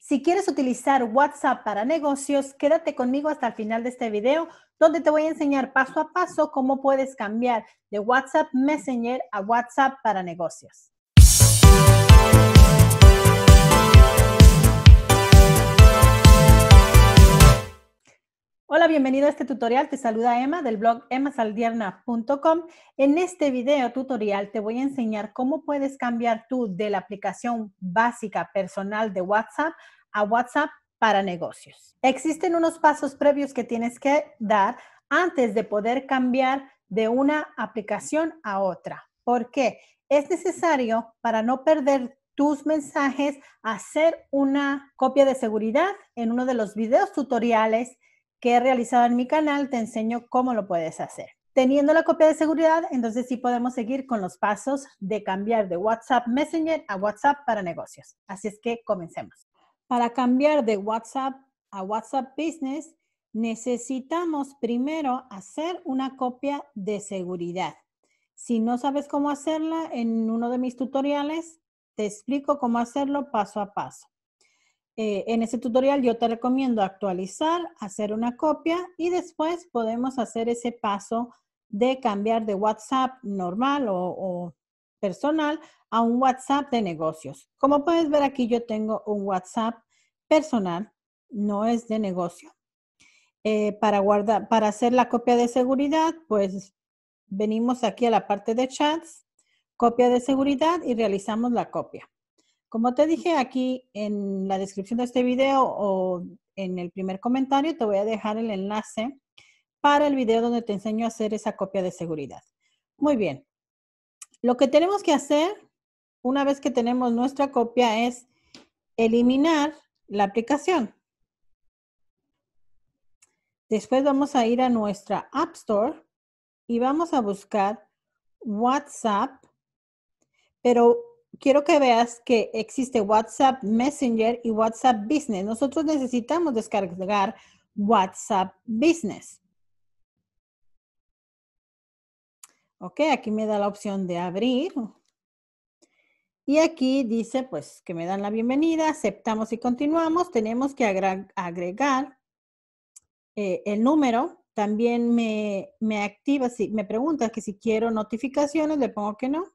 Si quieres utilizar WhatsApp para negocios, quédate conmigo hasta el final de este video, donde te voy a enseñar paso a paso cómo puedes cambiar de WhatsApp Messenger a WhatsApp para negocios. bienvenido a este tutorial. Te saluda Emma del blog emmasaldierna.com En este video tutorial te voy a enseñar cómo puedes cambiar tú de la aplicación básica personal de WhatsApp a WhatsApp para negocios. Existen unos pasos previos que tienes que dar antes de poder cambiar de una aplicación a otra. ¿Por qué? Es necesario para no perder tus mensajes, hacer una copia de seguridad en uno de los videos tutoriales que he realizado en mi canal, te enseño cómo lo puedes hacer. Teniendo la copia de seguridad, entonces sí podemos seguir con los pasos de cambiar de WhatsApp Messenger a WhatsApp para negocios. Así es que comencemos. Para cambiar de WhatsApp a WhatsApp Business, necesitamos primero hacer una copia de seguridad. Si no sabes cómo hacerla, en uno de mis tutoriales te explico cómo hacerlo paso a paso. Eh, en este tutorial yo te recomiendo actualizar, hacer una copia y después podemos hacer ese paso de cambiar de WhatsApp normal o, personal a un WhatsApp de negocios. Como puedes ver aquí yo tengo un WhatsApp personal, no es de negocio. Eh, para, para hacer la copia de seguridad, pues venimos aquí a la parte de chats, copia de seguridad y realizamos la copia. Como te dije aquí en la descripción de este video o en el primer comentario, te voy a dejar el enlace para el video donde te enseño a hacer esa copia de seguridad. Muy bien. Lo que tenemos que hacer una vez que tenemos nuestra copia es eliminar la aplicación. Después vamos a ir a nuestra App Store y vamos a buscar WhatsApp, pero quiero que veas que existe WhatsApp Messenger y WhatsApp Business. Nosotros necesitamos descargar WhatsApp Business. Ok, aquí me da la opción de abrir. Y aquí dice, pues, que me dan la bienvenida, aceptamos y continuamos. Tenemos que agregar eh, el número. También me, me activa, si me pregunta que si quiero notificaciones, le pongo que no.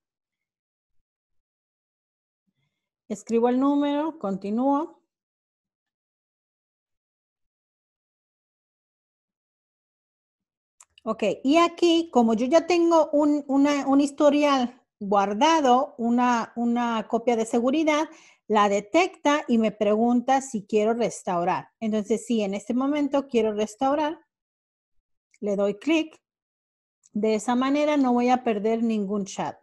Escribo el número, continúo. Ok, y aquí, como yo ya tengo un, un historial guardado, una, una, copia de seguridad, la detecta y me pregunta si quiero restaurar. Entonces, si en este momento quiero restaurar, le doy clic. De esa manera no voy a perder ningún chat.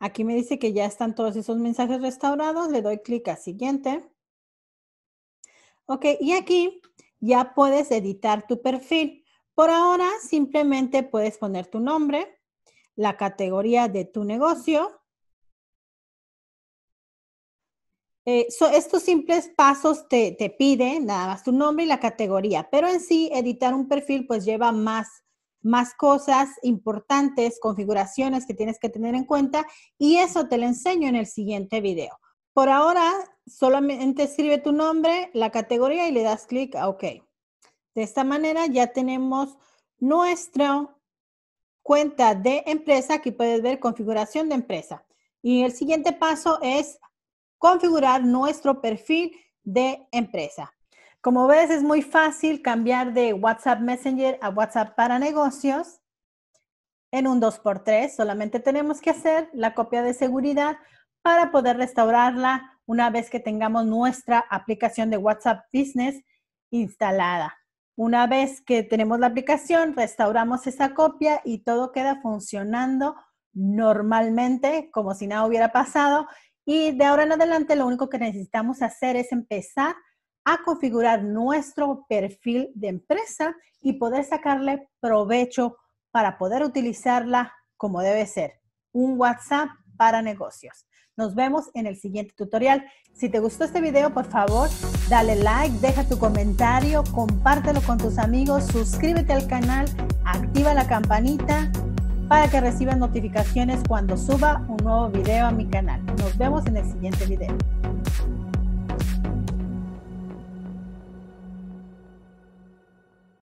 Aquí me dice que ya están todos esos mensajes restaurados. Le doy clic a siguiente. Ok, y aquí ya puedes editar tu perfil. Por ahora simplemente puedes poner tu nombre, la categoría de tu negocio. Eh, estos simples pasos te, te piden nada más tu nombre y la categoría, pero en sí editar un perfil pues lleva más más cosas importantes, configuraciones que tienes que tener en cuenta y eso te lo enseño en el siguiente video. Por ahora, solamente escribe tu nombre, la categoría y le das clic a OK. De esta manera ya tenemos nuestra cuenta de empresa. Aquí puedes ver configuración de empresa. Y el siguiente paso es configurar nuestro perfil de empresa. Como ves, es muy fácil cambiar de WhatsApp Messenger a WhatsApp para negocios en un 2x3. Solamente tenemos que hacer la copia de seguridad para poder restaurarla una vez que tengamos nuestra aplicación de WhatsApp Business instalada. Una vez que tenemos la aplicación, restauramos esa copia y todo queda funcionando normalmente, como si nada hubiera pasado. Y de ahora en adelante, lo único que necesitamos hacer es empezar a configurar nuestro perfil de empresa y poder sacarle provecho para poder utilizarla como debe ser, un WhatsApp para negocios. Nos vemos en el siguiente tutorial. Si te gustó este video, por favor, dale like, deja tu comentario, compártelo con tus amigos, suscríbete al canal, activa la campanita para que recibas notificaciones cuando suba un nuevo video a mi canal. Nos vemos en el siguiente video.